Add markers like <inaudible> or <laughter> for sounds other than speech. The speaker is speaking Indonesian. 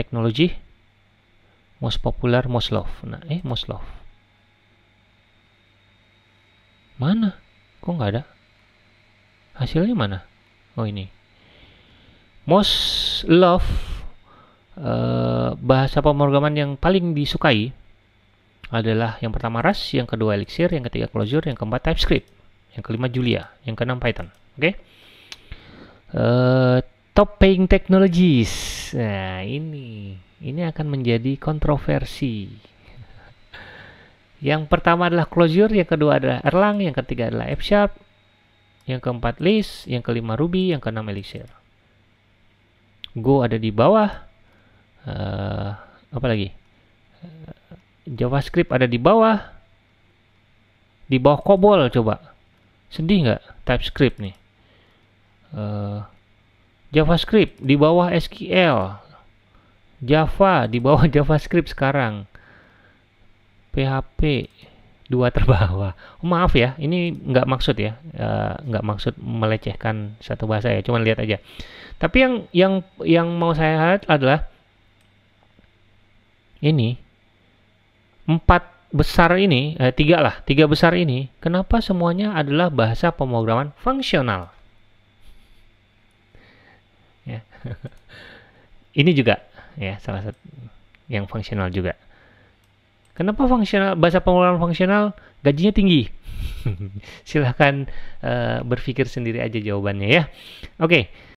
teknologi most popular most love nah eh most love mana kok nggak ada hasilnya mana oh ini most love Uh, bahasa pemrograman yang paling disukai adalah yang pertama Rust, yang kedua Elixir, yang ketiga Clojure, yang keempat TypeScript, yang kelima Julia, yang keenam Python. Oke. Okay? Uh, eh, top paying technologies. Nah, ini ini akan menjadi kontroversi. Yang pertama adalah closure, yang kedua adalah Erlang, yang ketiga adalah F sharp, yang keempat list, yang kelima Ruby, yang keenam Elixir. Go ada di bawah. Uh, apa lagi? Eh, JavaScript ada di bawah. Di bawah COBOL coba. Sedih nggak TypeScript nih? JavaScript di bawah SQL, Java di bawah <laughs> JavaScript sekarang, PHP dua terbawah. Oh, maaf ya, ini nggak maksud ya, eh, nggak maksud melecehkan satu bahasa ya, cuman lihat aja. Tapi yang yang yang mau saya lihat adalah ini empat besar ini, eh, tiga lah, tiga besar ini, kenapa semuanya adalah bahasa pemrograman fungsional? ya. <laughs> ini juga ya salah satu yang fungsional juga kenapa fungsional bahasa pengeluaran fungsional gajinya tinggi <laughs> silahkan uh, berpikir sendiri aja jawabannya ya oke okay.